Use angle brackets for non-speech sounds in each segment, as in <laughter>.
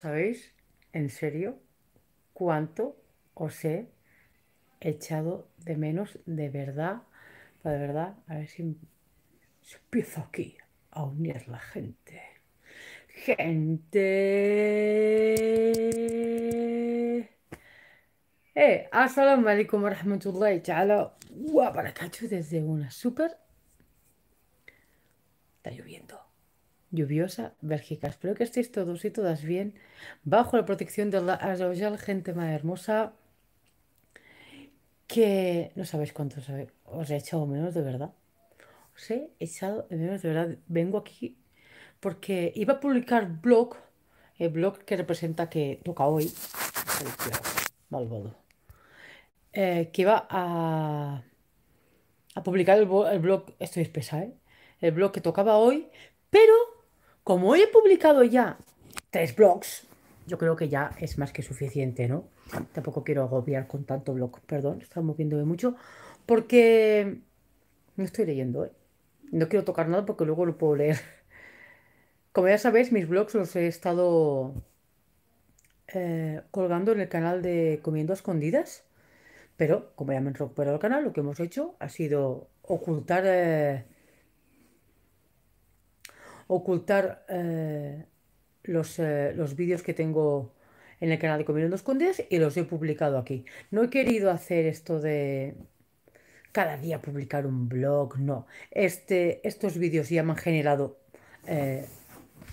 ¿Sabéis en serio cuánto os he echado de menos de verdad? Pues de verdad, a ver si, empiezo aquí a unir la gente. Gente. Eh, Assalamu alaikum wa rahmatullahi wa desde una super. Está lloviendo lluviosa Bélgica. Espero que estéis todos y todas bien, bajo la protección de la gente más hermosa, que no sabéis cuántos os he echado menos de verdad. Os he echado menos de verdad. Vengo aquí porque iba a publicar blog, el blog que representa que toca hoy, malvado, eh, que iba a, a publicar el, el blog, estoy espesa, ¿eh? el blog que tocaba hoy, pero como he publicado ya tres blogs, yo creo que ya es más que suficiente, ¿no? Tampoco quiero agobiar con tanto blog, perdón, está moviéndome mucho, porque no estoy leyendo, ¿eh? No quiero tocar nada porque luego lo puedo leer. Como ya sabéis, mis blogs los he estado eh, colgando en el canal de Comiendo a Escondidas, pero como ya me han recuperado el canal, lo que hemos hecho ha sido ocultar... Eh, ocultar eh, eh, los, vídeos que tengo en el canal de Comiendo dos Condes y los he publicado aquí. No he querido hacer esto de cada día publicar un blog, no. Este, estos vídeos ya me han generado eh,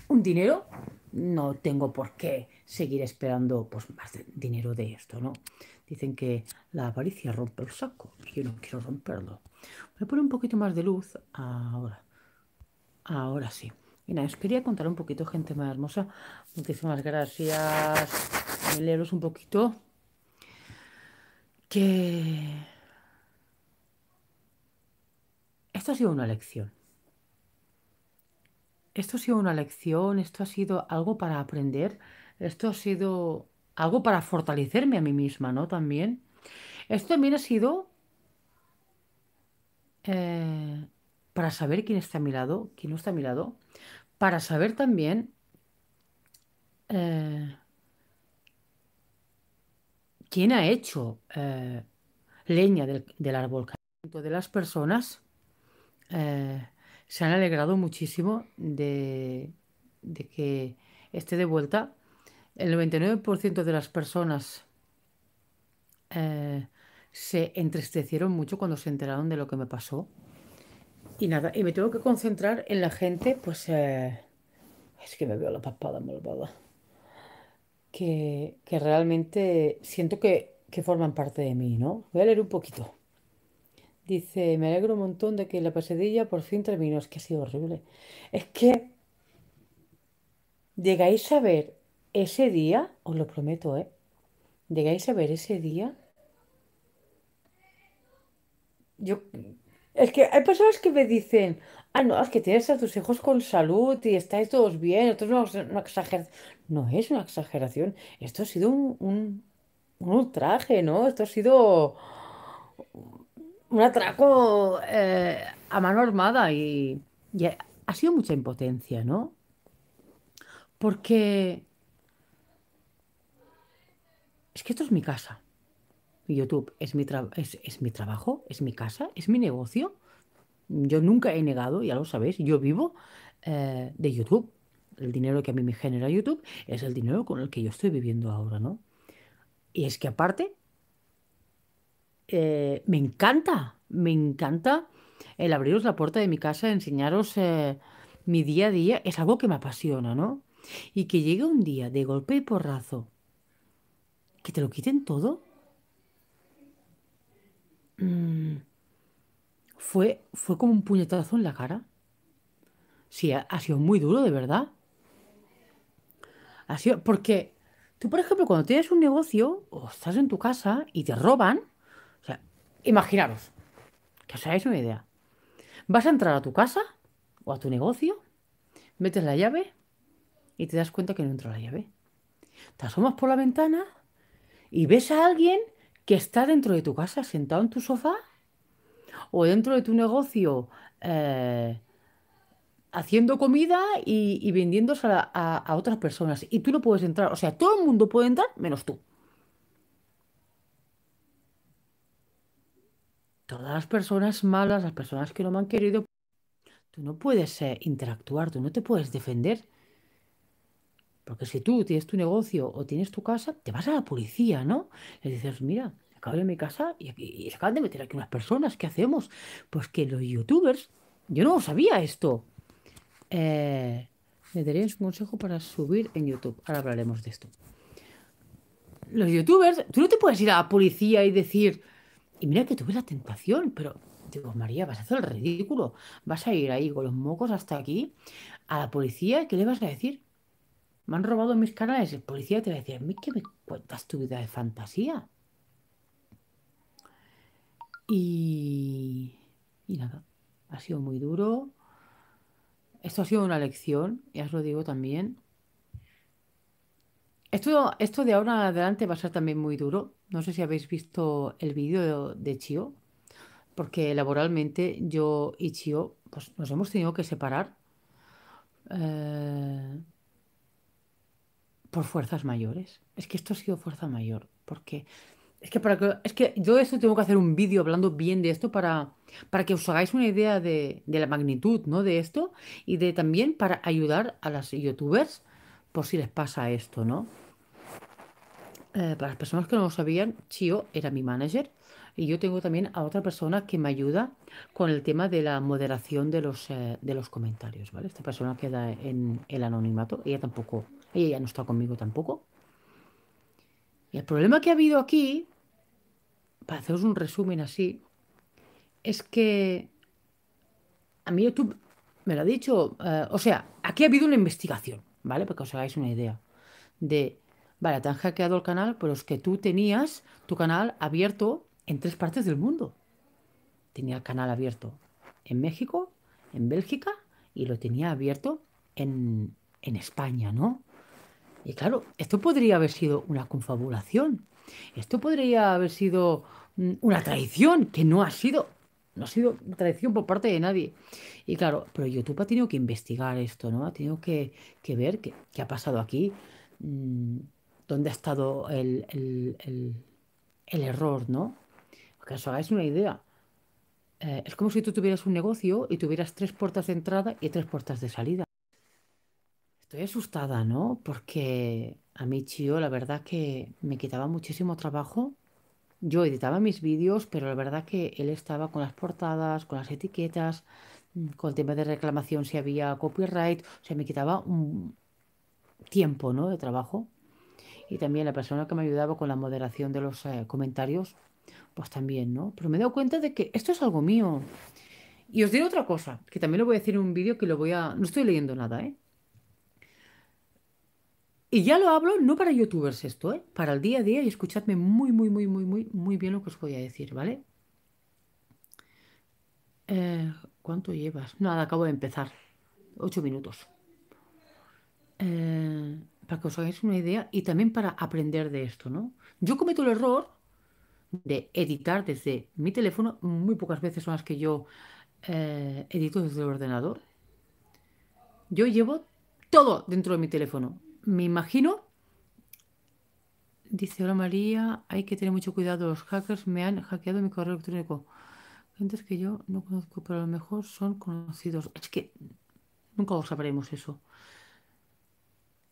un dinero, no tengo por qué seguir esperando pues, más dinero de esto, ¿no? Dicen que la avaricia rompe el saco yo no quiero romperlo. Voy a poner un poquito más de luz ahora. Ahora sí. Y nada, os quería contar un poquito, gente más hermosa. Muchísimas gracias. leeros un poquito. Que. Esto ha sido una lección. Esto ha sido una lección, esto ha sido algo para aprender, esto ha sido algo para fortalecerme a mí misma, ¿no? También. Esto también ha sido eh, para saber quién está a mi lado, quién no está a mi lado, para saber también eh, quién ha hecho eh, leña del, del árbol de las personas eh, se han alegrado muchísimo de, que esté de vuelta. El 99% de las personas se entristecieron mucho cuando se enteraron de lo que me pasó. Y nada, y me tengo que concentrar en la gente, pues... Eh, es que me veo la papada malvada. Que, realmente siento que, forman parte de mí, ¿no? Voy a leer un poquito. Dice, me alegro un montón de que la pasadilla por fin terminó. Es que ha sido horrible. Es que llegáis a ver ese día, os lo prometo, ¿eh? Llegáis a ver ese día. Yo es que hay personas que me dicen, ah, no, es que tienes a tus hijos con salud y estáis todos bien, esto no es una exageración. No es una exageración, esto ha sido un, un, ultraje, ¿no? Esto ha sido un atraco eh, a mano armada y ha sido mucha impotencia, ¿no? Porque es que esto es mi casa. YouTube es mi, es mi trabajo, es mi casa, es mi negocio. Yo nunca he negado, ya lo sabéis, yo vivo eh, de YouTube. El dinero que a mí me genera YouTube es el dinero con el que yo estoy viviendo ahora, ¿no? Y es que aparte, eh, me encanta, me encanta el abriros la puerta de mi casa, enseñaros eh, mi día a día, es algo que me apasiona, ¿no? Y que llegue un día de golpe y porrazo, que te lo quiten todo, Mm, fue, fue como un puñetazo en la cara. Sí, ha, sido muy duro, de verdad. Ha sido, porque tú, por ejemplo, cuando tienes un negocio o estás en tu casa y te roban, o sea, imaginaros, que os hagáis una idea. Vas a entrar a tu casa o a tu negocio, metes la llave y te das cuenta que no entra la llave. Te asomas por la ventana y ves a alguien que está dentro de tu casa, sentado en tu sofá o dentro de tu negocio eh, haciendo comida y, vendiéndose a, otras personas. Y tú no puedes entrar. O sea, todo el mundo puede entrar menos tú. Todas las personas malas, las personas que no me han querido, tú no puedes eh, interactuar, tú no te puedes defender porque si tú tienes tu negocio o tienes tu casa, te vas a la policía, ¿no? Y dices, mira, acabo de mi casa y, aquí, se acaban de meter aquí unas personas, ¿qué hacemos? Pues que los youtubers, yo no sabía esto. Eh, me darías un consejo para subir en YouTube. Ahora hablaremos de esto. Los youtubers, tú no te puedes ir a la policía y decir, y mira que tuve la tentación, pero digo, María, vas a hacer el ridículo. Vas a ir ahí con los mocos hasta aquí a la policía, ¿qué le vas a decir? me han robado mis canales. El policía te va a decir, qué me cuentas tu vida de fantasía? Y, y nada, ha sido muy duro. Esto ha sido una lección, ya os lo digo también. Esto, esto de ahora en adelante va a ser también muy duro. No sé si habéis visto el vídeo de, Chio, porque laboralmente yo y Chio pues, nos hemos tenido que separar. Eh, por fuerzas mayores. Es que esto ha sido fuerza mayor, porque es que para es que yo esto tengo que hacer un vídeo hablando bien de esto para para que os hagáis una idea de, la magnitud, ¿no? De esto y de también para ayudar a las youtubers por si les pasa esto, ¿no? Eh, para las personas que no lo sabían, Chio era mi manager y yo tengo también a otra persona que me ayuda con el tema de la moderación de los, eh, de los comentarios, ¿vale? Esta persona queda en el anonimato, ella tampoco ella ya no está conmigo tampoco. Y el problema que ha habido aquí, para haceros un resumen así, es que a mí YouTube me lo ha dicho, eh, o sea, aquí ha habido una investigación, ¿vale? Para que os hagáis una idea de, vale, te han hackeado el canal, pero es que tú tenías tu canal abierto en tres partes del mundo. Tenía el canal abierto en México, en Bélgica y lo tenía abierto en España, ¿no? Y claro, esto podría haber sido una confabulación. Esto podría haber sido mm, una traición que no ha sido. No ha sido traición por parte de nadie. Y claro, pero YouTube ha tenido que investigar esto, ¿no? Ha tenido que, ver qué, ha pasado aquí, mm, dónde ha estado el, error, ¿no? os hagáis una idea. Eh, es como si tú tuvieras un negocio y tuvieras tres puertas de entrada y tres puertas de salida. Estoy asustada, ¿no? Porque a mí Chio, la verdad que me quitaba muchísimo trabajo. Yo editaba mis vídeos, pero la verdad que él estaba con las portadas, con las etiquetas, con el tema de reclamación si había copyright, o sea, me quitaba un tiempo, ¿no? De trabajo. Y también la persona que me ayudaba con la moderación de los eh, comentarios, pues también, ¿no? Pero me he dado cuenta de que esto es algo mío. Y os diré otra cosa, que también lo voy a decir en un vídeo que lo voy a... No estoy leyendo nada, ¿eh? Y ya lo hablo no para youtubers esto, ¿eh? para el día a día y escuchadme muy, muy, muy, muy, muy, muy bien lo que os voy a decir, ¿vale? Eh, ¿Cuánto llevas? Nada, acabo de empezar. Ocho minutos. Eh, para que os hagáis una idea y también para aprender de esto, ¿no? Yo cometo el error de editar desde mi teléfono, muy pocas veces son las que yo edito desde el ordenador. Yo llevo todo dentro de mi teléfono me imagino, dice, hola María, hay que tener mucho cuidado, los hackers me han hackeado mi correo electrónico. Gentes que yo no conozco, pero a lo mejor son conocidos. Es que nunca lo sabremos eso.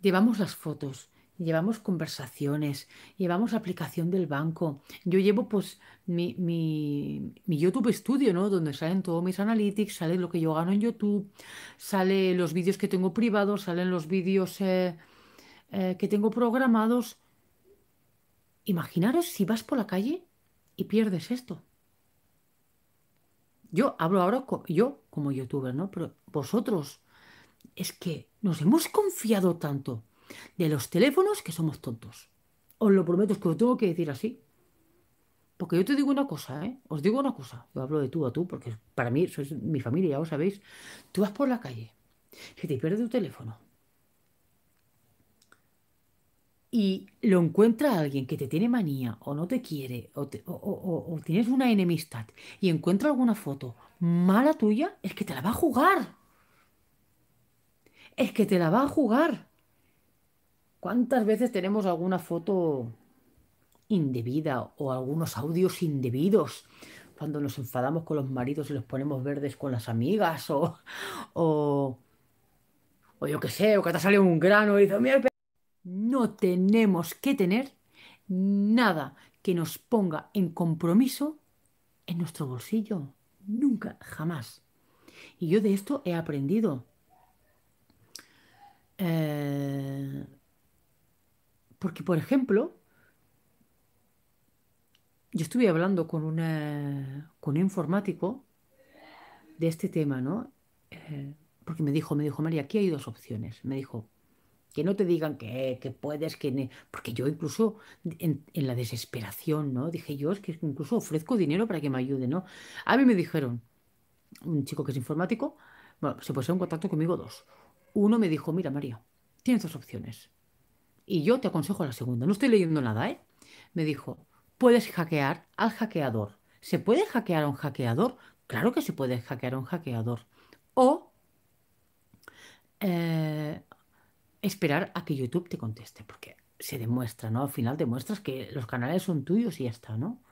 Llevamos las fotos, llevamos conversaciones, llevamos aplicación del banco. Yo llevo pues mi, YouTube Studio, ¿no? Donde salen todos mis analytics, sale lo que yo gano en YouTube, sale los vídeos que tengo privados, salen los vídeos... Eh, eh, que tengo programados. Imaginaros si vas por la calle y pierdes esto. Yo hablo ahora, yo como youtuber, ¿no? Pero vosotros, es que nos hemos confiado tanto de los teléfonos que somos tontos. Os lo prometo, es que lo tengo que decir así. Porque yo te digo una cosa, ¿eh? Os digo una cosa. Yo hablo de tú a tú, porque para mí sois mi familia, ya lo sabéis. Tú vas por la calle, y te pierdes tu teléfono, y lo encuentra alguien que te tiene manía o no te quiere o, tienes una enemistad y encuentra alguna foto mala tuya, es que te la va a jugar. Es que te la va a jugar. ¿Cuántas veces tenemos alguna foto indebida o algunos audios indebidos? Cuando nos enfadamos con los maridos y los ponemos verdes con las amigas o... O, yo qué sé, o que te ha salido un grano y dices, mira, no tenemos que tener nada que nos ponga en compromiso en nuestro bolsillo. Nunca, jamás. Y yo de esto he aprendido. Eh, porque, por ejemplo, yo estuve hablando con, con un informático de este tema, ¿no? Eh, porque me dijo, me dijo, María, aquí hay dos opciones. Me dijo, que no te digan que, puedes, que... Porque yo incluso en, la desesperación, ¿no? Dije yo, es que incluso ofrezco dinero para que me ayude, ¿no? A mí me dijeron, un chico que es informático, bueno, se puso en contacto conmigo dos. Uno me dijo, mira María, tienes dos opciones. Y yo te aconsejo la segunda. No estoy leyendo nada, ¿eh? Me dijo, puedes hackear al hackeador. ¿Se puede hackear a un hackeador? Claro que se puede hackear a un hackeador. O eh, esperar a que YouTube te conteste, porque se demuestra, ¿no? Al final demuestras que los canales son tuyos y ya está, ¿no?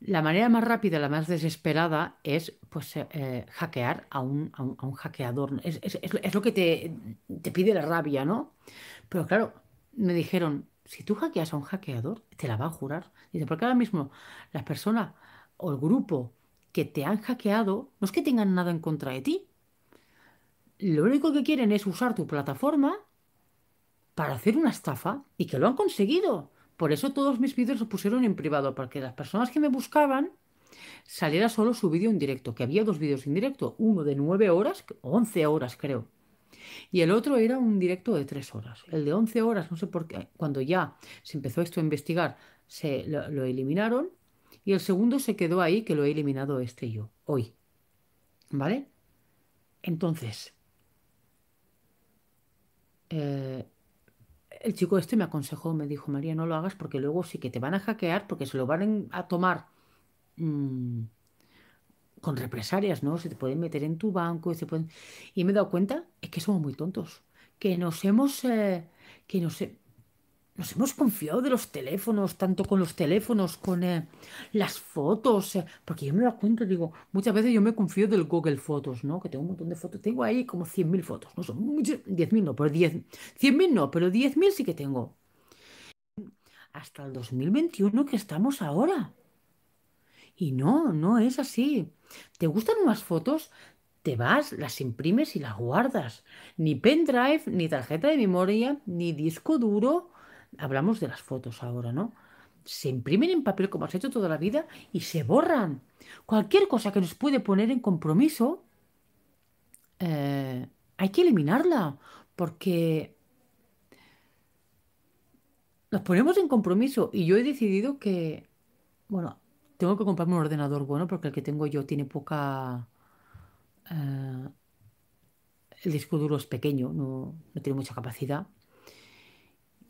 La manera más rápida, la más desesperada, es pues eh, eh, hackear a un, hackeador. Es, lo que te, te pide la rabia, ¿no? Pero claro, me dijeron, si tú hackeas a un hackeador, te la va a jurar. Dice, porque ahora mismo las personas o el grupo que te han hackeado, no es que tengan nada en contra de ti, lo único que quieren es usar tu plataforma para hacer una estafa y que lo han conseguido. Por eso todos mis vídeos los pusieron en privado, para que las personas que me buscaban saliera solo su vídeo en directo, que había dos vídeos en directo, uno de 9 horas, 11 horas creo, y el otro era un directo de 3 horas. El de 11 horas, no sé por qué, cuando ya se empezó esto a investigar, se lo, lo eliminaron, y el segundo se quedó ahí, que lo he eliminado este yo, hoy. ¿Vale? Entonces, eh, el chico este me aconsejó, me dijo, María, no lo hagas porque luego sí que te van a hackear porque se lo van a tomar mm, con represalias, ¿no? Se te pueden meter en tu banco y se pueden... Y me he dado cuenta es que somos muy tontos, que nos hemos... Eh, que nos, nos hemos confiado de los teléfonos, tanto con los teléfonos, con eh, las fotos, eh, porque yo me lo cuento, digo, muchas veces yo me confío del Google Fotos, ¿no? Que tengo un montón de fotos, tengo ahí como 100.000 fotos, no son muchas, 10.000 no, pero 10, no, pero 10.000 sí que tengo. Hasta el 2021 que estamos ahora. Y no, no es así. ¿Te gustan unas fotos? Te vas, las imprimes y las guardas. Ni pendrive, ni tarjeta de memoria, ni disco duro, hablamos de las fotos ahora, ¿no? Se imprimen en papel como has hecho toda la vida y se borran. Cualquier cosa que nos puede poner en compromiso, eh, hay que eliminarla, porque nos ponemos en compromiso y yo he decidido que, bueno, tengo que comprarme un ordenador bueno porque el que tengo yo tiene poca... Eh, el disco duro es pequeño, no tiene mucha capacidad.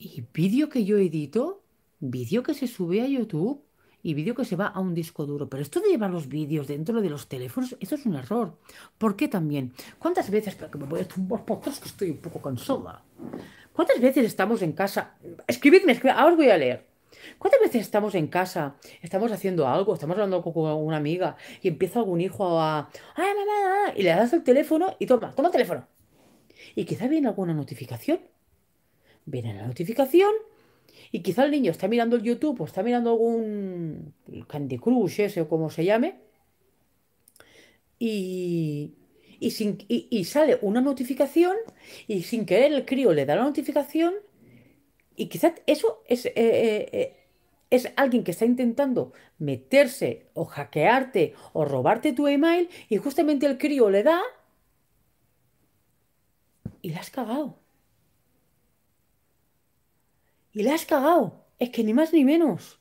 Y vídeo que yo edito, vídeo que se sube a YouTube y vídeo que se va a un disco duro. Pero esto de llevar los vídeos dentro de los teléfonos, eso es un error. ¿Por qué también? ¿Cuántas veces, para que me voy a tumbar que estoy un poco cansada? ¿Cuántas veces estamos en casa? Escribidme, escribidme, ahora os voy a leer. ¿Cuántas veces estamos en casa, estamos haciendo algo, estamos hablando con una amiga y empieza algún hijo a... ¡Ay, ah, mamá! Ah, ah", y le das el teléfono y toma, toma el teléfono. Y quizá viene alguna notificación viene la notificación y quizá el niño está mirando el YouTube o está mirando algún Candy Crush ese o como se llame y, sale una notificación y sin querer el crío le da la notificación y quizá eso es, eh, eh, eh, es alguien que está intentando meterse o hackearte o robarte tu email y justamente el crío le da y le has cagado. Y la has cagado. Es que ni más ni menos.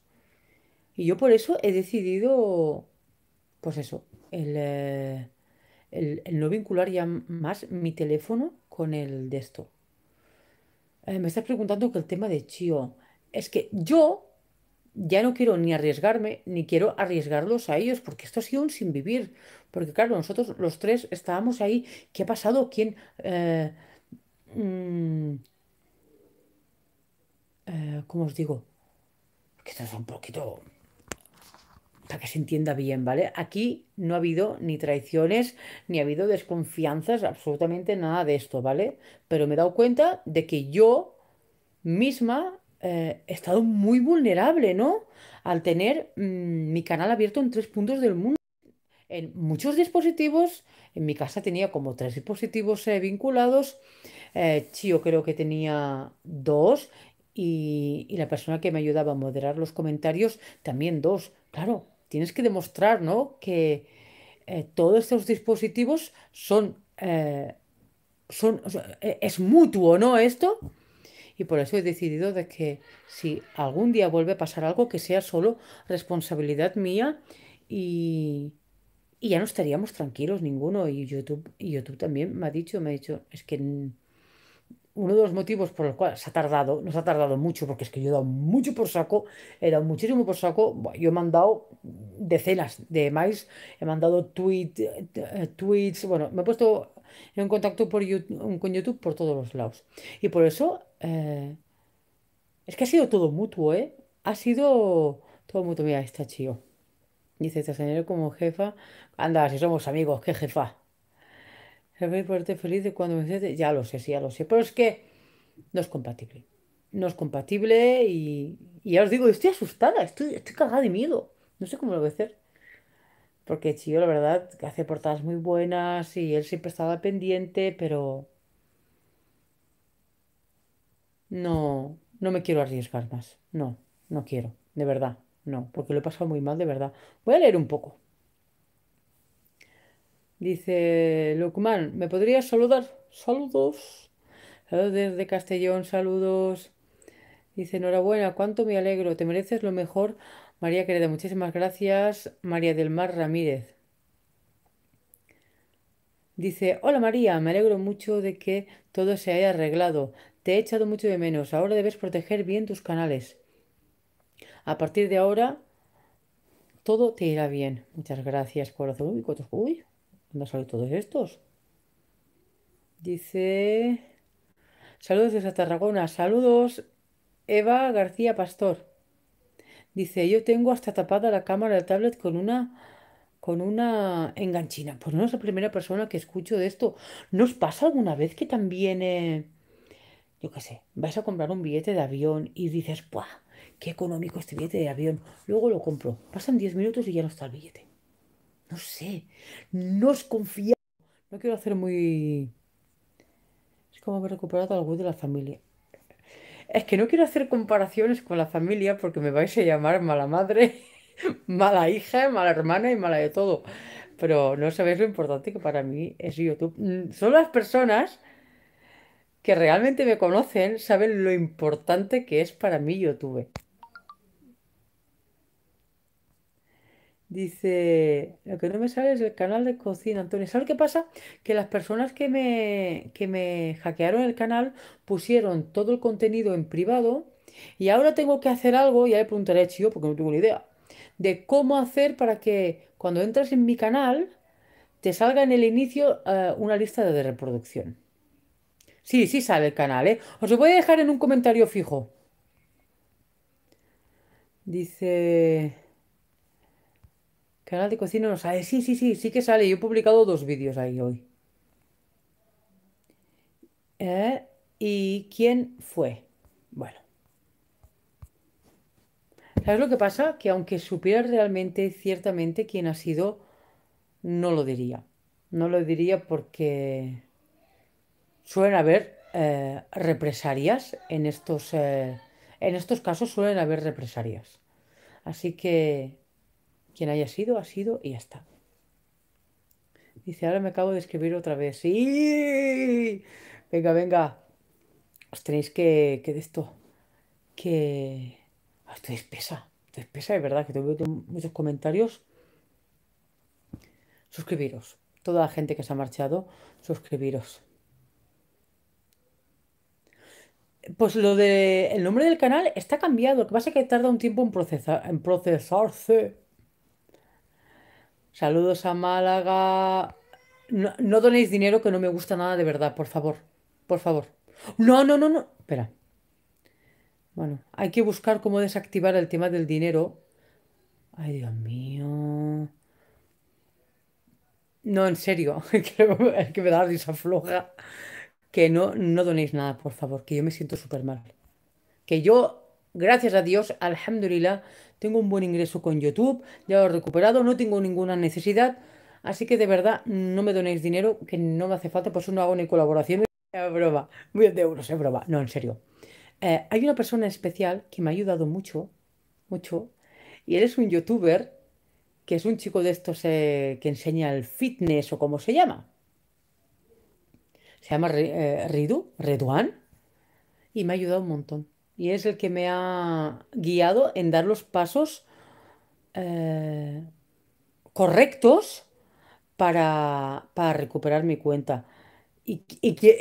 Y yo por eso he decidido, pues eso, el, eh, no vincular ya más mi teléfono con el de esto. Eh, me estás preguntando que el tema de Chio. Es que yo ya no quiero ni arriesgarme, ni quiero arriesgarlos a ellos, porque esto ha sido un sin vivir. Porque claro, nosotros los tres estábamos ahí. ¿Qué ha pasado? ¿Quién? Eh, mm, eh, ¿cómo os digo? que esto es un poquito, para que se entienda bien, ¿vale? Aquí no ha habido ni traiciones, ni ha habido desconfianzas, absolutamente nada de esto, ¿vale? Pero me he dado cuenta de que yo misma eh, he estado muy vulnerable, ¿no? Al tener mm, mi canal abierto en tres puntos del mundo. En muchos dispositivos, en mi casa tenía como tres dispositivos eh, vinculados, eh, Chio creo que tenía dos y, la persona que me ayudaba a moderar los comentarios también dos. Claro, tienes que demostrar ¿no? que eh, todos estos dispositivos son, eh, son e, es mutuo, ¿no? Esto. Y por eso he decidido de que si algún día vuelve a pasar algo, que sea solo responsabilidad mía y, ya no estaríamos tranquilos ninguno. Y YouTube, y YouTube también me ha dicho, me ha dicho, es que uno de los motivos por los cuales se ha tardado, no se ha tardado mucho, porque es que yo he dado mucho por saco, he dado muchísimo por saco, yo he mandado decenas de mails, he mandado eh, eh, tweets, bueno, me he puesto en contacto por YouTube, con YouTube por todos los lados. Y por eso, eh, es que ha sido todo mutuo, ¿eh? Ha sido todo mutuo, mira, está chido. Dice te este señor como jefa, anda, si somos amigos, qué jefa. Se feliz de cuando me Ya lo sé, sí, ya lo sé. Pero es que no es compatible. No es compatible y, y ya os digo, estoy asustada, estoy, estoy cagada de miedo. No sé cómo lo voy a hacer. Porque chico la verdad, hace portadas muy buenas y él siempre estaba pendiente, pero. No, no me quiero arriesgar más. No, no quiero, de verdad, no, porque lo he pasado muy mal, de verdad. Voy a leer un poco. Dice Lucman, ¿me podrías saludar? Saludos. Desde Castellón, saludos. Dice, enhorabuena, cuánto me alegro, te mereces lo mejor. María querida, muchísimas gracias. María del Mar Ramírez. Dice, hola María, me alegro mucho de que todo se haya arreglado. Te he echado mucho de menos. Ahora debes proteger bien tus canales. A partir de ahora, todo te irá bien. Muchas gracias, corazón. Uy, ¿Dónde han todos estos? Dice. Saludos desde Tarragona. Saludos, Eva García Pastor. Dice, yo tengo hasta tapada la cámara de tablet con una con una enganchina. Pues no es la primera persona que escucho de esto. ¿Nos pasa alguna vez que también, eh, yo qué sé, vais a comprar un billete de avión y dices, ¡buah! ¡Qué económico este billete de avión! Luego lo compro. Pasan 10 minutos y ya no está el billete. No sé, no os confío. No quiero hacer muy... Es como haber recuperado algo de la familia. Es que no quiero hacer comparaciones con la familia porque me vais a llamar mala madre, <laughs> mala hija, mala hermana y mala de todo. Pero no sabéis lo importante que para mí es YouTube. Mm, son las personas que realmente me conocen, saben lo importante que es para mí YouTube. Dice, lo que no me sale es el canal de cocina, Antonio. ¿Sabes qué pasa? Que las personas que me, me hackearon el canal pusieron todo el contenido en privado y ahora tengo que hacer algo, y ahí le preguntaré yo porque no tengo ni idea, de cómo hacer para que cuando entras en mi canal te salga en el inicio eh, una lista de reproducción. Sí, sí sale el canal, ¿eh? Os lo voy a dejar en un comentario fijo. Dice... Canal de cocina no sale. Sí, sí, sí, sí que sale. Yo he publicado dos vídeos ahí hoy. Eh, ¿Y quién fue? Bueno. ¿Sabes lo que pasa? Que aunque supieras realmente, ciertamente, quién ha sido, no lo diría. No lo diría porque suelen haber eh, represarias represalias en estos, eh, en estos casos suelen haber represalias. Así que quien haya sido, ha sido y ya está. Dice, ahora me acabo de escribir otra vez. ¡Sí! Venga, venga. Os tenéis que, que de esto. Que. Ah, Estoy espesa. Estoy pesa, es verdad, que tengo muchos comentarios. Suscribiros. Toda la gente que se ha marchado, suscribiros. Pues lo de. El nombre del canal está cambiado. Lo que pasa es que tarda un tiempo en, procesar, en procesarse. Saludos a Málaga. No, donéis dinero que no me gusta nada de verdad, por favor. Por favor. No, no, no, no. Espera. Bueno, hay que buscar cómo desactivar el tema del dinero. Ay, Dios mío. No, en serio. <laughs> es que me da risa floja. Que no, no donéis nada, por favor. Que yo me siento súper mal. Que yo, gracias a Dios, alhamdulillah, tengo un buen ingreso con YouTube, ya lo he recuperado, no tengo ninguna necesidad. Así que de verdad, no me donéis dinero, que no me hace falta, por eso no hago ni colaboraciones. <laughs> Es broma, muy de euros, es broma, no, en serio. Eh, hay una persona especial que me ha ayudado mucho, mucho, y él es un youtuber, que es un chico de estos eh, que enseña el fitness o como se llama. Se llama eh, Ridu, Reduan, y me ha ayudado un montón y es el que me ha guiado en dar los pasos eh, correctos para, recuperar mi cuenta. Y,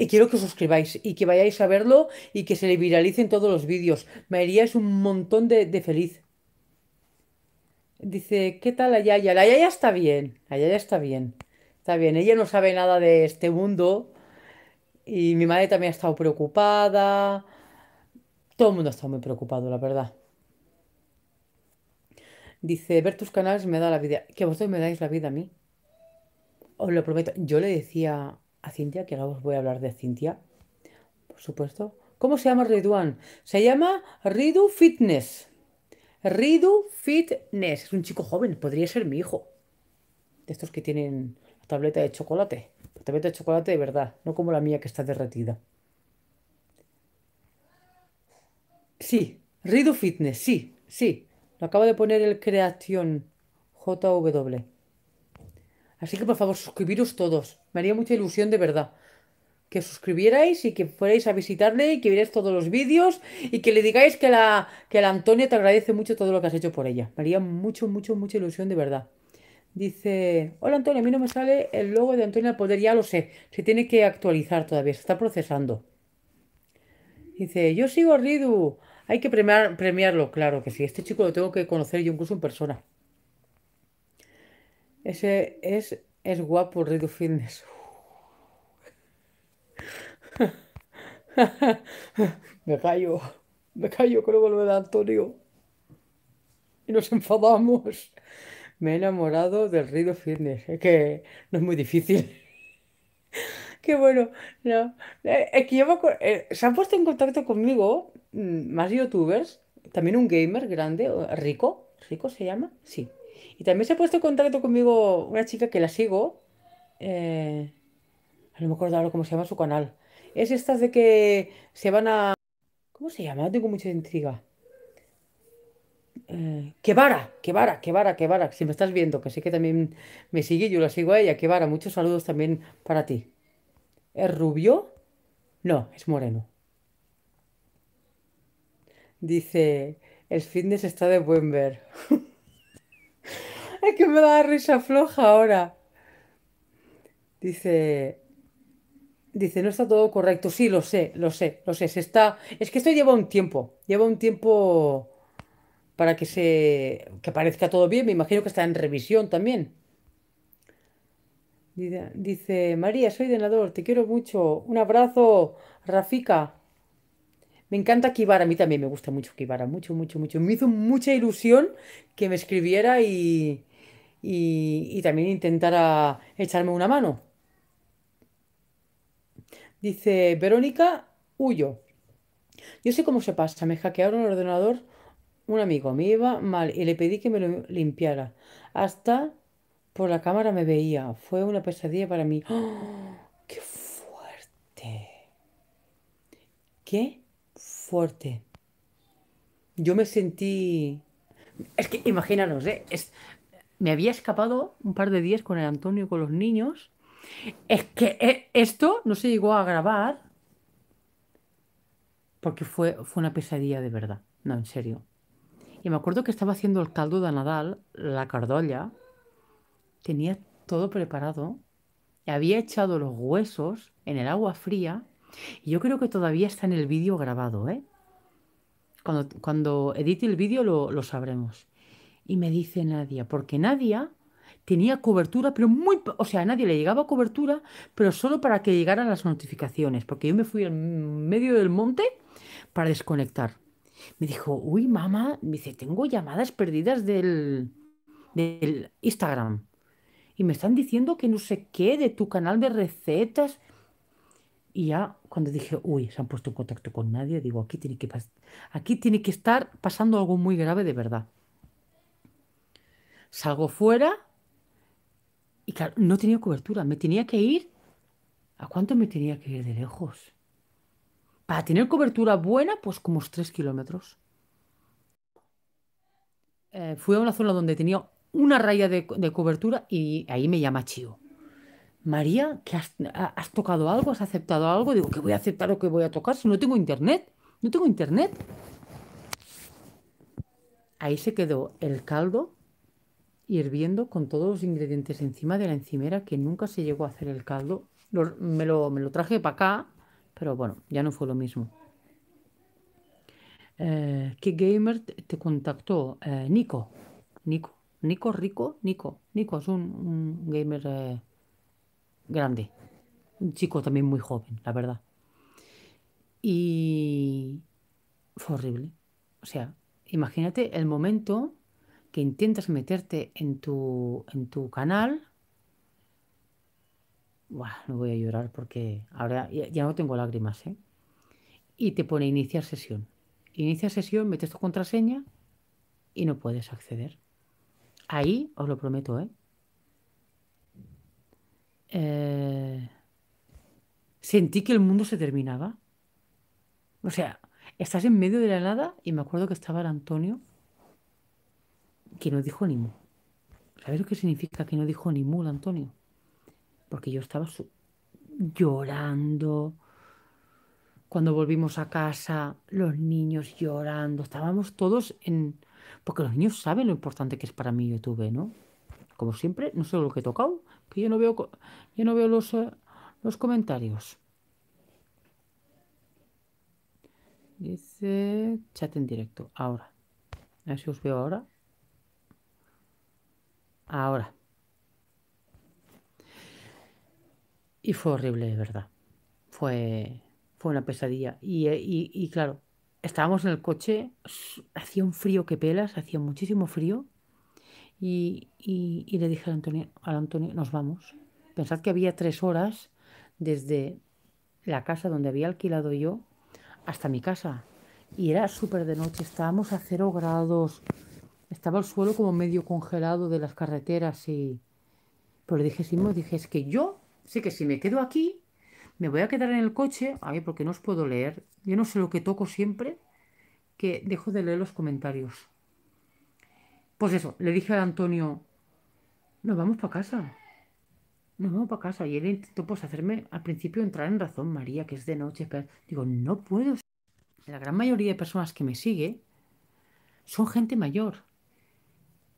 quiero que os suscribáis y que vayáis a verlo y que se le viralicen todos los vídeos. Me es un montón de, feliz. Dice, ¿qué tal Yaya? La Yaya está bien, Yaya está bien, está bien. Ella no sabe nada de este mundo y mi madre también ha estado preocupada todo el mundo está muy preocupado, la verdad. Dice, ver tus canales me da la vida. Que vosotros me dais la vida a mí. Os lo prometo. Yo le decía a Cintia, que ahora os voy a hablar de Cintia, por supuesto. ¿Cómo se llama Riduan? Se llama Ridu Fitness. Ridu Fitness. Es un chico joven, podría ser mi hijo. De estos que tienen la tableta de chocolate. La Tableta de chocolate de verdad, no como la mía que está derretida. Sí, Rido Fitness, sí, sí. Lo acabo de poner el Creación JW. Así que por favor, suscribiros todos. Me haría mucha ilusión de verdad. Que suscribierais y que fuerais a visitarle y que vierais todos los vídeos y que le digáis que la, que la Antonia te agradece mucho todo lo que has hecho por ella. Me haría mucho, mucho, mucha ilusión de verdad. Dice, hola Antonia, a mí no me sale el logo de Antonia al Poder, ya lo sé. Se tiene que actualizar todavía, se está procesando. Dice, yo sigo Ridu. Hay que premiar, premiarlo, claro que sí. Este chico lo tengo que conocer yo incluso en persona. Ese es, es guapo Ridu Fitness. <laughs> me callo, me callo, creo que lo de Antonio. Y nos enfadamos. Me he enamorado del Ridu Fitness. Es que no es muy difícil. <laughs> Qué bueno. No. Eh, eh, se han puesto en contacto conmigo mm, más youtubers, también un gamer grande, rico, rico se llama, sí. Y también se ha puesto en contacto conmigo una chica que la sigo, eh, no me acuerdo ahora cómo se llama su canal. Es estas de que se van a... ¿Cómo se llama? Tengo mucha intriga. Eh, Quevara, Quevara, Quevara, si me estás viendo, que sé que también me sigue, yo la sigo a ella, vara? muchos saludos también para ti. ¿Es rubio? No, es moreno. Dice, el fitness está de buen ver. <laughs> es que me da risa floja ahora. Dice, dice, no está todo correcto. Sí, lo sé, lo sé, lo sé. está. Es que esto lleva un tiempo. Lleva un tiempo para que se. que parezca todo bien. Me imagino que está en revisión también. Dice, María, soy ordenador te quiero mucho. Un abrazo, Rafika. Me encanta Kibara, a mí también me gusta mucho Kibara, mucho, mucho, mucho. Me hizo mucha ilusión que me escribiera y, y, y también intentara echarme una mano. Dice, Verónica, huyo. Yo sé cómo se pasa, me hackearon el ordenador un amigo, me iba mal y le pedí que me lo limpiara. Hasta por la cámara me veía. Fue una pesadilla para mí. ¡Oh! ¡Qué fuerte! ¡Qué fuerte! Yo me sentí... Es que imagínanos, ¿eh? Es... Me había escapado un par de días con el Antonio y con los niños. Es que eh, esto no se llegó a grabar porque fue, fue una pesadilla de verdad. No, en serio. Y me acuerdo que estaba haciendo el caldo de Nadal, la cardolla, tenía todo preparado, había echado los huesos en el agua fría y yo creo que todavía está en el vídeo grabado, ¿eh? Cuando, cuando edite el vídeo lo, sabremos. Y me dice Nadia, porque Nadia tenía cobertura, pero muy, o sea, a nadie le llegaba cobertura, pero solo para que llegaran las notificaciones, porque yo me fui en medio del monte para desconectar. Me dijo, uy, mamá, me dice, tengo llamadas perdidas del, del Instagram y me están diciendo que no sé qué de tu canal de recetas. Y ya cuando dije, uy, se han puesto en contacto con nadie, digo, aquí tiene que, aquí tiene que estar pasando algo muy grave de verdad. Salgo fuera y claro, no tenía cobertura, me tenía que ir. ¿A cuánto me tenía que ir de lejos? Para tener cobertura buena, pues como 3 kilómetros. Eh, fui a una zona donde tenía una raya de, cobertura y ahí me llama Chio. María, has, tocado algo? ¿Has aceptado algo? Digo, que voy a aceptar o que voy a tocar si no tengo internet? No tengo internet. Ahí se quedó el caldo hirviendo con todos los ingredientes encima de la encimera que nunca se llegó a hacer el caldo. me, lo, traje para acá, pero bueno, ya no fue lo mismo. Eh, ¿Qué gamer te contactó? Eh, Nico. Nico. Nico Rico, Nico. Nico es un, gamer eh, grande. Un chico también muy joven, la verdad. Y fue horrible. O sea, imagínate el momento que intentas meterte en tu, en tu canal. Buah, no voy a llorar porque ahora ya, no tengo lágrimas, ¿eh? Y te pone iniciar sesión. Inicia sesión, metes tu contraseña y no puedes acceder. Ahí os lo prometo, ¿eh? ¿eh? sentí que el mundo se terminaba. O sea, estás en medio de la nada y me acuerdo que estaba el Antonio que no dijo ni mu. ¿Sabes lo que significa que no dijo ni mu el Antonio? Porque yo estaba llorando. Cuando volvimos a casa, los niños llorando. Estábamos todos en, porque los niños saben lo importante que es para mí YouTube, ¿no? Como siempre, no sé lo que he tocado, que yo no veo, yo no veo los, eh, los comentarios. Dice chat en directo. Ahora. A ver si os veo ahora. Ahora. Y fue horrible, de verdad. Fue, fue una pesadilla. y eh, claro, estábamos en el coche, hacía un frío que pelas, hacía muchísimo frío. Y, le dije a Antonio, Antonio, nos vamos. Pensad que había tres horas desde la casa donde había alquilado yo hasta mi casa. Y era súper de noche, estábamos a cero grados, estaba el suelo como medio congelado de las carreteras y... Pero le dije, sí, dije, es que yo sé que si me quedo aquí, me voy a quedar en el coche, a ver, porque no os puedo leer, yo no sé lo que toco siempre, que dejo de leer los comentarios. Pues eso, le dije a Antonio, nos vamos para casa, nos vamos para casa. Y él intentó pues hacerme al principio entrar en razón, María, que es de noche. Pero... Digo, no puedo. La gran mayoría de personas que me sigue son gente mayor.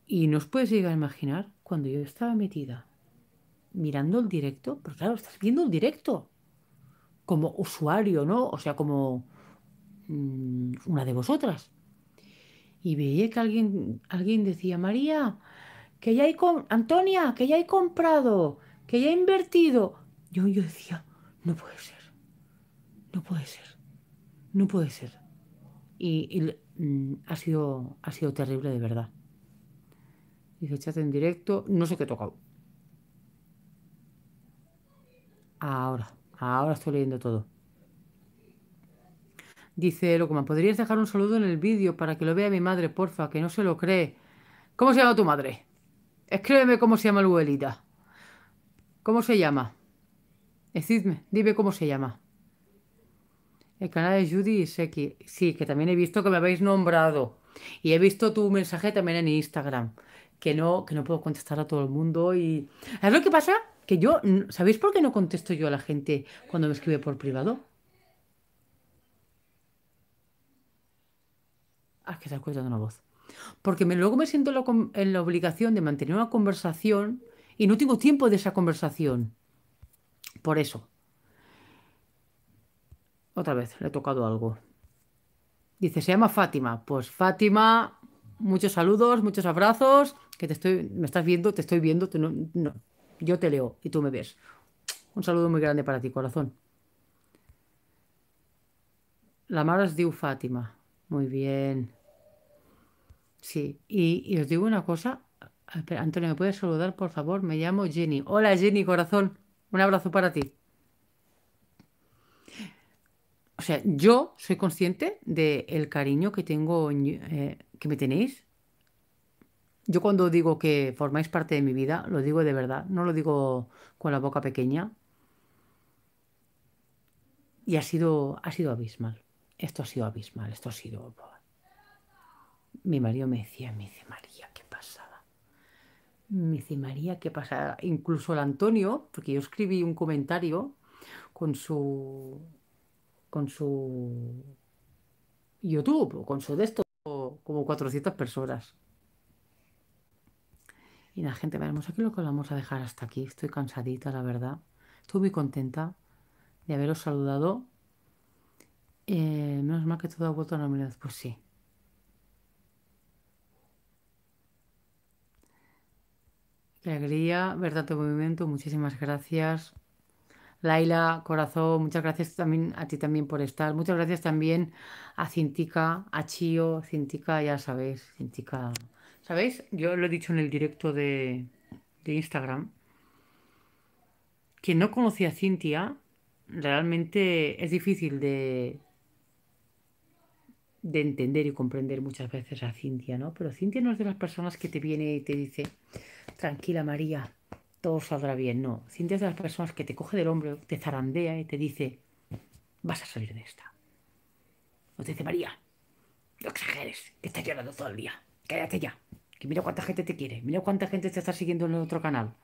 Y no os puedes llegar a imaginar cuando yo estaba metida mirando el directo, pero claro, estás viendo el directo como usuario, ¿no? O sea, como mm, una de vosotras. Y veía que alguien, alguien decía, María, que ya hay con Antonia, que ya he comprado, que ya he invertido. Yo, yo decía, no puede ser, no puede ser, no puede ser. Y, mm, ha, sido, ha sido terrible de verdad. Dice echate en directo, no sé qué he tocado. Ahora. Ahora estoy leyendo todo. Dice Locoma. ¿podrías dejar un saludo en el vídeo para que lo vea mi madre, porfa? Que no se lo cree. ¿Cómo se llama tu madre? Escríbeme cómo se llama la ¿Cómo se llama? Decidme, dime cómo se llama. El canal de Judy y Seki. Sí, que también he visto que me habéis nombrado. Y he visto tu mensaje también en Instagram. Que no, que no puedo contestar a todo el mundo y... ¿Sabes lo que pasa? que yo, ¿sabéis por qué no contesto yo a la gente cuando me escribe por privado? Ah, que se escuchando una voz. Porque luego me siento en la obligación de mantener una conversación y no tengo tiempo de esa conversación. Por eso. Otra vez, le he tocado algo. Dice, se llama Fátima. Pues Fátima, muchos saludos, muchos abrazos, que te estoy, me estás viendo, te estoy viendo, no, yo te leo y tú me ves. Un saludo muy grande para ti, corazón. La Mara es diu Fátima. Muy bien. Sí, y, os digo una cosa. Antonio, ¿me puedes saludar, por favor? Me llamo Jenny. Hola, Jenny, corazón. Un abrazo para ti. O sea, yo soy consciente del cariño que tengo, eh, que me tenéis yo cuando digo que formáis parte de mi vida, lo digo de verdad, no lo digo con la boca pequeña. Y ha sido, ha sido abismal. Esto ha sido abismal, esto ha sido... Mi marido me decía, me dice, María, qué pasada. Me dice, María, qué pasada. Incluso el Antonio, porque yo escribí un comentario con su... con su... YouTube, con su de esto, como 400 personas. Y la gente, veremos aquí lo que vamos a dejar hasta aquí. Estoy cansadita, la verdad. Estoy muy contenta de haberos saludado. Eh, menos mal que todo ha vuelto a normalidad. Pues sí. Qué alegría, verdad tu movimiento, muchísimas gracias. Laila, corazón, muchas gracias también a ti también por estar. Muchas gracias también a Cintica, a Chio, Cintica, ya sabéis, Cintica ¿Sabéis? Yo lo he dicho en el directo de, Instagram. Quien no conocía a Cintia, realmente es difícil de, de entender y comprender muchas veces a Cintia, ¿no? Pero Cintia no es de las personas que te viene y te dice, tranquila María, todo saldrá bien. No, Cintia es de las personas que te coge del hombro, te zarandea y te dice, vas a salir de esta. O te dice, María, no exageres, que estás llorando todo el día, cállate ya. Que mira cuánta gente te quiere, mira cuánta gente te está siguiendo en el otro canal.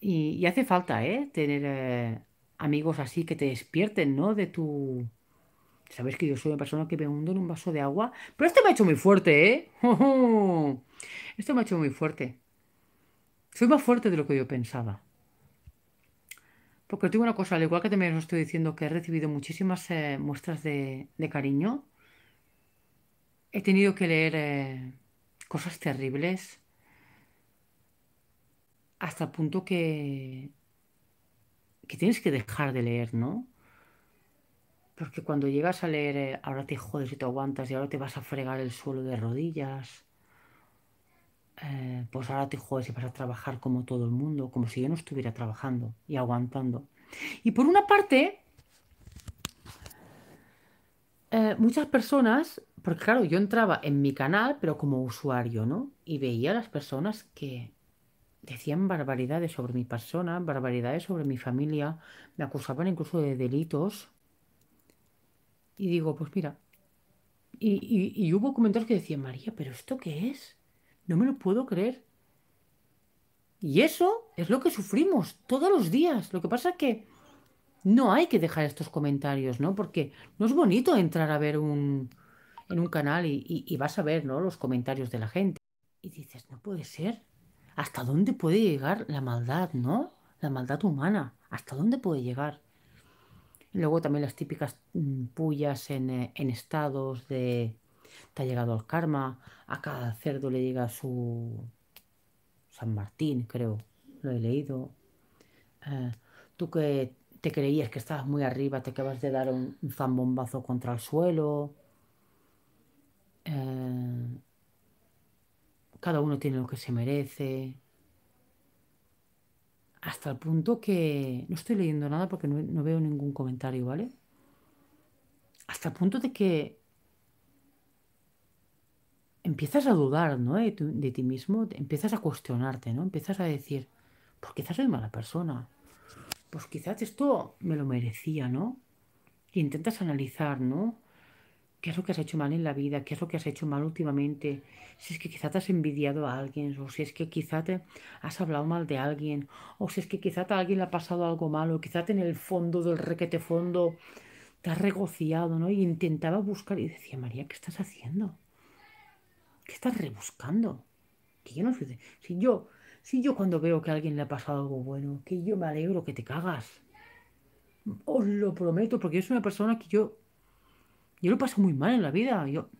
Y, hace falta, ¿eh? Tener eh, amigos así que te despierten, ¿no? De tu... Sabes que yo soy una persona que me hundo en un vaso de agua. Pero esto me ha hecho muy fuerte, ¿eh? <laughs> esto me ha hecho muy fuerte. Soy más fuerte de lo que yo pensaba. Porque tengo una cosa, al igual que también os estoy diciendo que he recibido muchísimas eh, muestras de, cariño, he tenido que leer eh, cosas terribles hasta el punto que, que tienes que dejar de leer, ¿no? Porque cuando llegas a leer, eh, ahora te jodes y te aguantas y ahora te vas a fregar el suelo de rodillas, eh, pues ahora te jodes y vas a trabajar como todo el mundo, como si yo no estuviera trabajando y aguantando. Y por una parte, eh, muchas personas, porque claro, yo entraba en mi canal, pero como usuario, ¿no? Y veía a las personas que decían barbaridades sobre mi persona, barbaridades sobre mi familia, me acusaban incluso de delitos. Y digo, pues mira, y, y, hubo comentarios que decían, María, ¿pero esto qué es? No me lo puedo creer. Y eso es lo que sufrimos todos los días. Lo que pasa es que no hay que dejar estos comentarios, ¿no? Porque no es bonito entrar a ver un, en un canal y, vas a ver, ¿no? Los comentarios de la gente. Y dices, no puede ser. ¿Hasta dónde puede llegar la maldad, ¿no? La maldad humana. ¿Hasta dónde puede llegar? Luego también las típicas mm, pullas eh, en, estados de te ha llegado al karma, a cada cerdo le llega su San Martín, creo, lo he leído. Eh, tú que te creías que estabas muy arriba, te acabas de dar un, zambombazo contra el suelo. Eh, cada uno tiene lo que se merece. Hasta el punto que no estoy leyendo nada porque no, veo ningún comentario, ¿vale? Hasta el punto de que empiezas a dudar ¿no? de, ti mismo, empiezas a cuestionarte, ¿no? Empiezas a decir, porque quizás soy mala persona, pues quizás esto me lo merecía, ¿no? Y intentas analizar, ¿no? ¿Qué es lo que has hecho mal en la vida? ¿Qué es lo que has hecho mal últimamente? Si es que quizás te has envidiado a alguien, o si es que quizás te has hablado mal de alguien, o si es que quizás a alguien le ha pasado algo malo, quizás en el fondo del requete fondo te has regociado, ¿no? Y intentaba buscar y decía, María, ¿qué estás haciendo? ¿Qué estás rebuscando? Que yo no sé. Si yo si yo cuando veo que a alguien le ha pasado algo bueno, que yo me alegro que te cagas. Os lo prometo, porque es una persona que yo. Yo lo paso muy mal en la vida. Yo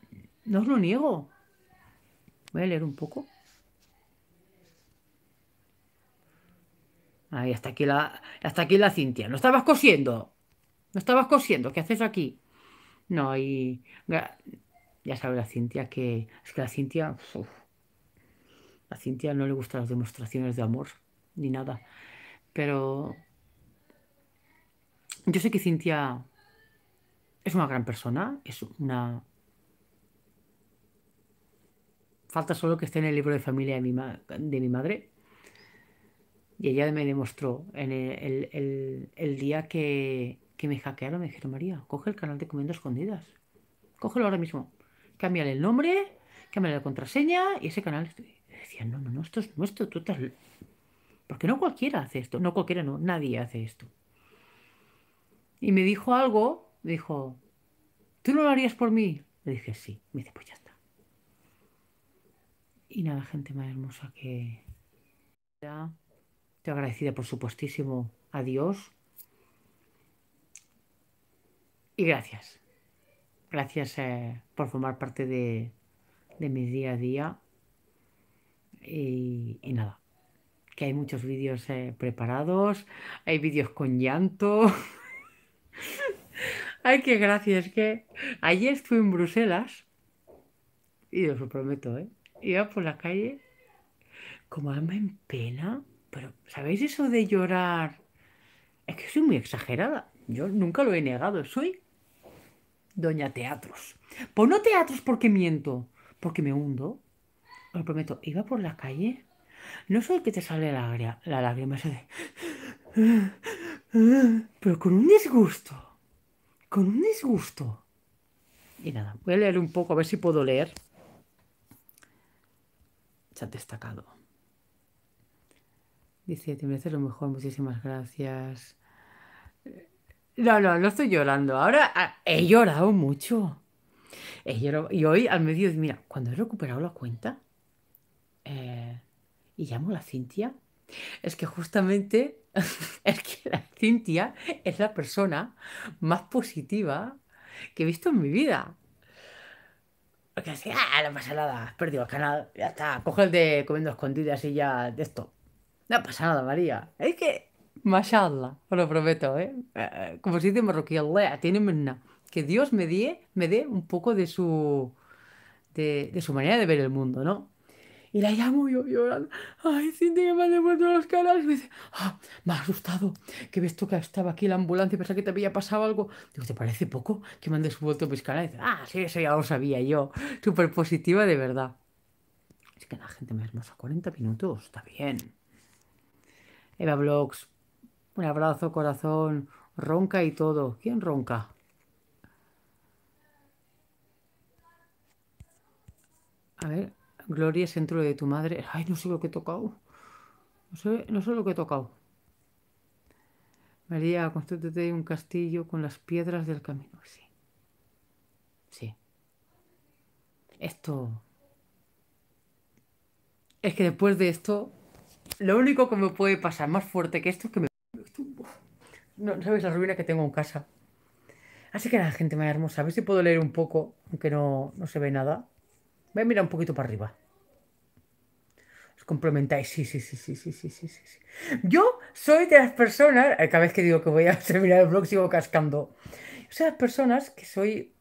no os lo niego. Voy a leer un poco. Ahí, hasta aquí la, hasta aquí la Cintia. No estabas cosiendo. No estabas cosiendo. ¿Qué haces aquí? No, y. Ya sabe la Cintia que. Es que la Cintia. A Cintia no le gustan las demostraciones de amor, ni nada. Pero yo sé que Cintia es una gran persona, es una... Falta solo que esté en el libro de familia de mi, de mi madre. Y ella me demostró en el, día que, me hackearon, me dijeron, María, coge el canal de Comiendo Escondidas. Cógelo ahora mismo. Cámbiale el nombre, cámbiale la contraseña y ese canal... Estoy no, no, no, esto es nuestro, tú Porque no cualquiera hace esto, no cualquiera, no, nadie hace esto. Y me dijo algo, me dijo, ¿tú no lo harías por mí? Le dije, sí. Me dice, pues ya está. Y nada, gente más hermosa que... Ya. agradecida, por supuestísimo, a Dios. Y gracias. Gracias eh, por formar parte de, de mi día a día y, nada, que hay muchos vídeos eh, preparados, hay vídeos con llanto. <laughs> Ay, qué gracia, es que ayer estuve en Bruselas, y os lo prometo, ¿eh? Iba por la calle como alma en pena, pero ¿sabéis eso de llorar? Es que soy muy exagerada, yo nunca lo he negado, soy doña teatros. Pues no teatros porque miento, porque me hundo, lo prometo, iba por la calle. No soy el que te sale la, lágrima, la lágrima Pero con un disgusto. Con un disgusto. Y nada, voy a leer un poco, a ver si puedo leer. Se ha destacado. Dice, te mereces lo mejor, muchísimas gracias. No, no, no estoy llorando. Ahora ah, he llorado mucho. He llorado, y hoy al medio, mira, cuando he recuperado la cuenta, eh, y llamo a la Cintia. Es que justamente <laughs> es que la Cintia es la persona más positiva que he visto en mi vida. Porque así, ah, pasa nada, has perdido el canal, ya está, coge el de comiendo escondidas y ya de esto. No pasa nada, María. Es que, mashallah, os lo prometo, ¿eh? eh como si dice en marroquí, tiene Que Dios me dé, me dé un poco de su, de, de su manera de ver el mundo, ¿no? Y la llamo yo llorando. Ay, Cindy, que me han devuelto los caras. me ah, me ha asustado. Que ves tú que estaba aquí la ambulancia y pensaba que te había pasado algo. Digo, ¿te parece poco que me han devuelto mis canales? ah, sí, eso ya lo sabía yo. Súper positiva de verdad. Es que la gente me hermosa. 40 minutos, está bien. Eva Blogs, un abrazo, corazón. Ronca y todo. ¿Quién ronca? A ver. Gloria es dentro de tu madre. Ay, no sé lo que he tocado. No sé, lo que he tocado. María, construyete un castillo con las piedras del camino. Sí. Sí. Esto. Es que después de esto, lo único que me puede pasar más fuerte que esto es que me. No, sabes la ruina que tengo en casa. Así que la gente más hermosa, a ver si puedo leer un poco, aunque no, no se ve nada. Voy a mirar un poquito para arriba. Os complementáis. Sí, sí, sí, sí, sí, sí, sí, sí. Yo soy de las personas, eh, cada vez que digo que voy a <laughs> terminar el blog sigo cascando. O soy de las personas que soy,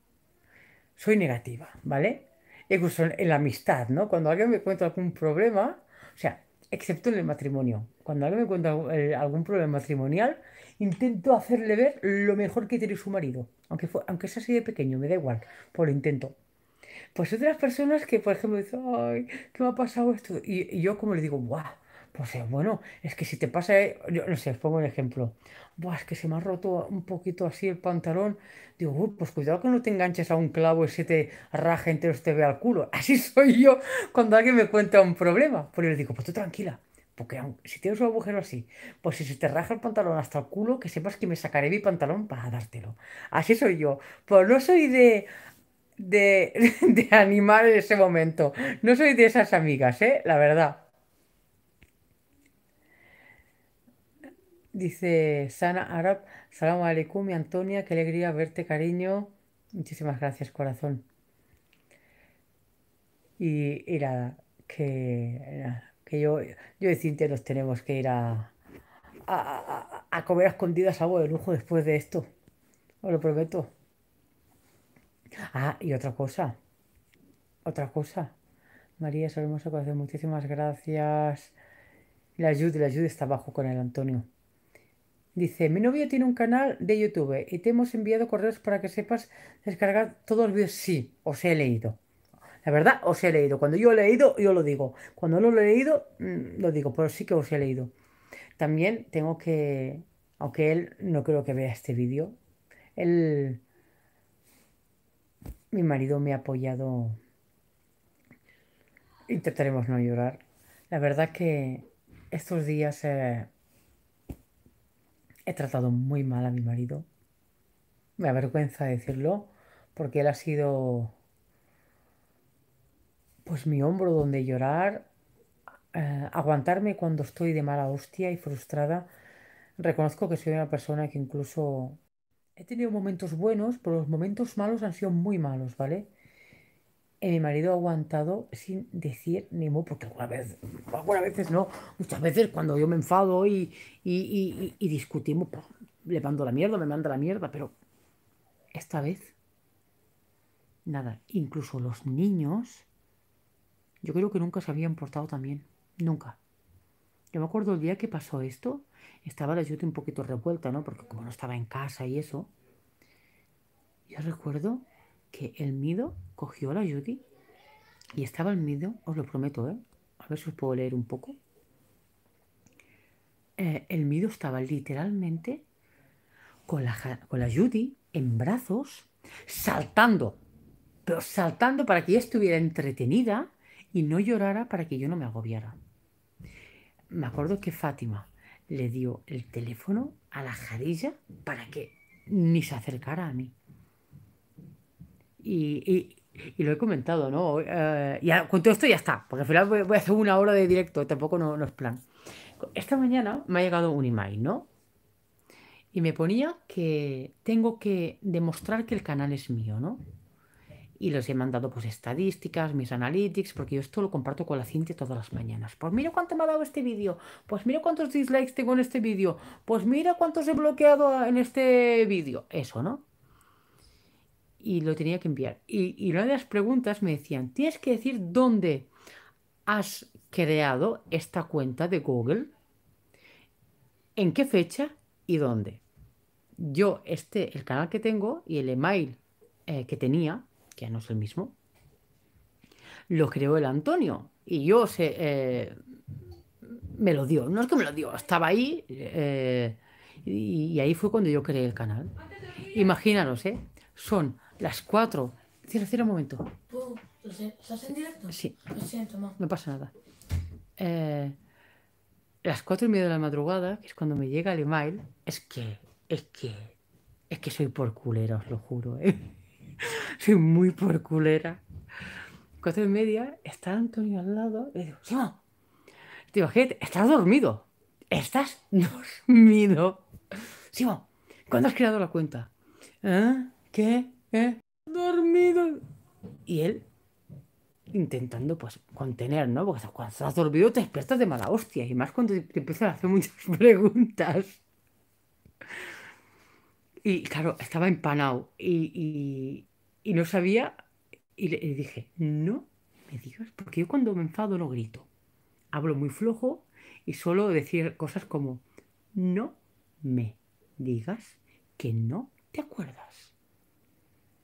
soy negativa, ¿vale? Incluso en, la amistad, ¿no? Cuando alguien me cuenta algún problema, o sea, excepto en el matrimonio. Cuando alguien me cuenta eh, algún problema matrimonial, intento hacerle ver lo mejor que tiene su marido. Aunque, aunque sea así de pequeño, me da igual, por pues intento. Pues otras personas que, por ejemplo, dicen, ay, ¿qué me ha pasado esto? Y, yo como le digo, guau, pues eh, bueno, es que si te pasa, eh, yo no sé, pongo un ejemplo, Guau, es que se me ha roto un poquito así el pantalón, digo, pues cuidado que no te enganches a un clavo y se te raja entero, se te ve al culo. <laughs> Así soy yo cuando alguien me cuenta un problema, pues le digo, pues tú tranquila. Porque si tienes un agujero así, pues si se te raja el pantalón hasta el culo, que sepas que me sacaré mi pantalón para dártelo. Así soy yo. Pues no soy de, de, <laughs> de animar en ese momento. No soy de esas amigas, ¿eh? La verdad. Dice Sana Arab, salam aleikum y Antonia, qué alegría verte, cariño. Muchísimas gracias, corazón. Y, era que, yo, yo y Cintia nos tenemos que ir a, a, a comer a escondidas agua de lujo después de esto. Os lo prometo. Ah, y otra cosa. Otra cosa. María, es a Muchísimas gracias. La ayuda, la ayuda está abajo con el Antonio. Dice, mi novio tiene un canal de YouTube y te hemos enviado correos para que sepas descargar todos los vídeos. Sí, os he leído. La verdad, os he leído. Cuando yo he leído, yo lo digo. Cuando no lo he leído, mm, lo digo, pero sí que os he leído. También tengo que, aunque él no creo que vea este vídeo, él mi marido me ha apoyado. Intentaremos no llorar. La verdad que estos días he tratado muy mal a mi marido. Me avergüenza decirlo, porque él ha sido pues mi hombro donde llorar, eh, aguantarme cuando estoy de mala hostia y frustrada. Reconozco que soy una persona que incluso he tenido momentos buenos, pero los momentos malos han sido muy malos, ¿vale? Y eh, mi marido ha aguantado sin decir ni mo, porque alguna vez algunas veces no, muchas veces cuando yo me enfado y, y, y, y discutimos, pues, le mando la mierda, me manda la mierda, pero esta vez, nada, incluso los niños, yo creo que nunca se habían portado tan bien, nunca. Yo me acuerdo el día que pasó esto, estaba la Judy un poquito revuelta, ¿no? Porque como no estaba en casa y eso, yo recuerdo que el Mido cogió a la Judy y estaba el Mido, os lo prometo, ¿eh? A ver si os puedo leer un poco. Eh, el Mido estaba literalmente con la, con la Judy en brazos, saltando, pero saltando para que ella estuviera entretenida y no llorara para que yo no me agobiara. Me acuerdo que Fátima, le dio el teléfono a la jarilla para que ni se acercara a mí. Y, lo he comentado, ¿no? Eh, y con todo esto ya está, porque al final voy, a hacer una hora de directo, tampoco no, no, es plan. Esta mañana me ha llegado un email, ¿no? Y me ponía que tengo que demostrar que el canal es mío, ¿no? y les he mandado pues estadísticas, mis analytics, porque yo esto lo comparto con la Cintia todas las mañanas. Pues mira cuánto me ha dado este vídeo, pues mira cuántos dislikes tengo en este vídeo, pues mira cuántos he bloqueado en este vídeo, eso, ¿no? Y lo tenía que enviar. Y, una de las preguntas me decían, tienes que decir dónde has creado esta cuenta de Google, en qué fecha y dónde. Yo, este, el canal que tengo y el email eh, que tenía, que ya no es el mismo, lo creó el Antonio. Y yo se, eh, me lo dio. No es que me lo dio, estaba ahí eh, y, ahí fue cuando yo creé el canal. Imaginaros, ¿eh? Son las cuatro Cierra, cierra un momento. Sí. siento, No pasa nada. Eh, las cuatro y media de la madrugada, que es cuando me llega el email, es que, es que, es que soy por culeros os lo juro, ¿eh? soy <laughs> muy por culera. Cuatro y media, está Antonio al lado, y digo, Simo, te estás dormido. Estás dormido. Simón, ¿cuándo has creado la cuenta? ¿Eh? ¿Qué? ¿Eh? Dormido. Y él intentando pues contener, ¿no? Porque cuando estás dormido te despiertas de mala hostia y más cuando te empiezan a hacer muchas <laughs> preguntas. Y claro, estaba empanado y, y, no sabía. Y le, dije, no me digas, porque yo cuando me enfado no grito. Hablo muy flojo y solo decir cosas como, no me digas que no te acuerdas.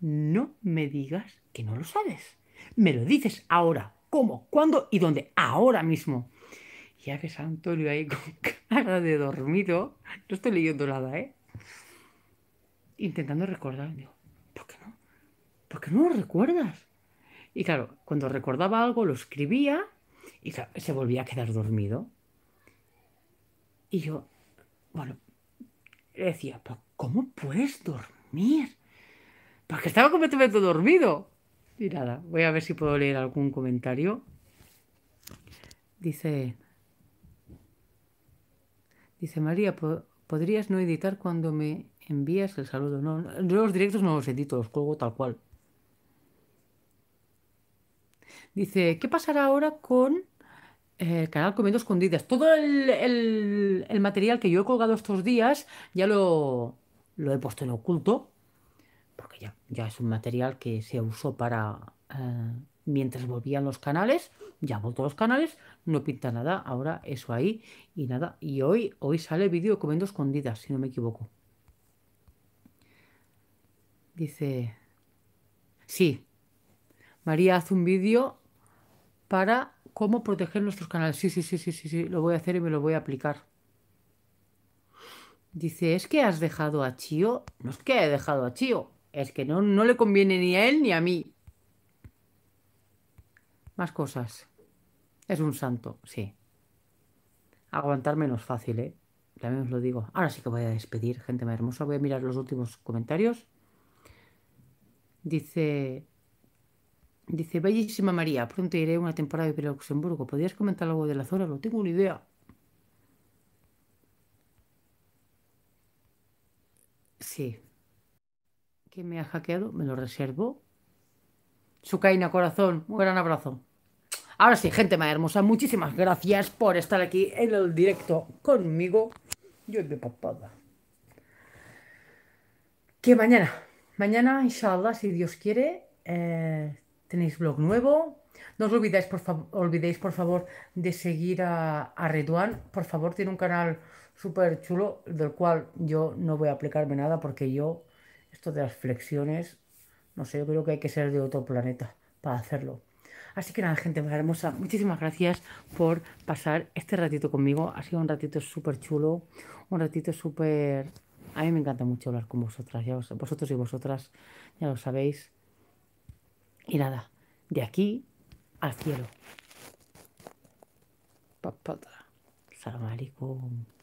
No me digas que no lo sabes. Me lo dices ahora. ¿Cómo? ¿Cuándo? ¿Y dónde? Ahora mismo. Ya que a Antonio ahí con <laughs> cara de dormido. No estoy leyendo nada, ¿eh? intentando recordar. Digo, ¿por qué no? ¿Por qué no lo recuerdas? Y claro, cuando recordaba algo lo escribía y se volvía a quedar dormido. Y yo, bueno, le decía, cómo puedes dormir? Porque estaba completamente dormido. Y nada, voy a ver si puedo leer algún comentario. Dice, dice María, ¿podrías no editar cuando me envías el saludo. No, los directos no los edito, los colgo tal cual. Dice, ¿qué pasará ahora con el eh, canal Comiendo Escondidas? Todo el, material que yo he colgado estos días ya lo, he puesto en oculto, porque ya, ya es un material que se usó para... Eh, mientras volvían los canales, ya voltó a los canales, no pinta nada, ahora eso ahí y nada. Y hoy, hoy sale vídeo comiendo escondidas, si no me equivoco. Dice, sí, María hace un vídeo para cómo proteger nuestros canales. Sí, sí, sí, sí, sí, sí, lo voy a hacer y me lo voy a aplicar. Dice, es que has dejado a Chio. No es que he dejado a Chio, es que no, no le conviene ni a él ni a mí. Más cosas. Es un santo, sí. Aguantar menos fácil, ¿eh? También os lo digo. Ahora sí que voy a despedir, gente más hermosa. Voy a mirar los últimos comentarios. Dice, dice, bellísima María, pronto iré una temporada de Luxemburgo. ¿Podrías comentar algo de la zona? No tengo una idea. Sí. Que me ha hackeado, me lo reservo. Sucaina, corazón, un gran abrazo. Ahora sí, gente más hermosa, muchísimas gracias por estar aquí en el directo conmigo. Yo de papada. Que mañana Mañana, inshallah, si Dios quiere, eh, tenéis blog nuevo. No os olvidéis, por, favor olvidéis, por favor, de seguir a, a Por favor, tiene un canal súper chulo del cual yo no voy a aplicarme nada porque yo, esto de las flexiones, no sé, yo creo que hay que ser de otro planeta para hacerlo. Así que nada, gente más hermosa, muchísimas gracias por pasar este ratito conmigo. Ha sido un ratito súper chulo, un ratito súper a mí me encanta mucho hablar con vosotras, ya vosotros y vosotras ya lo sabéis. Y nada, de aquí al cielo. Papata. Salam alaikum.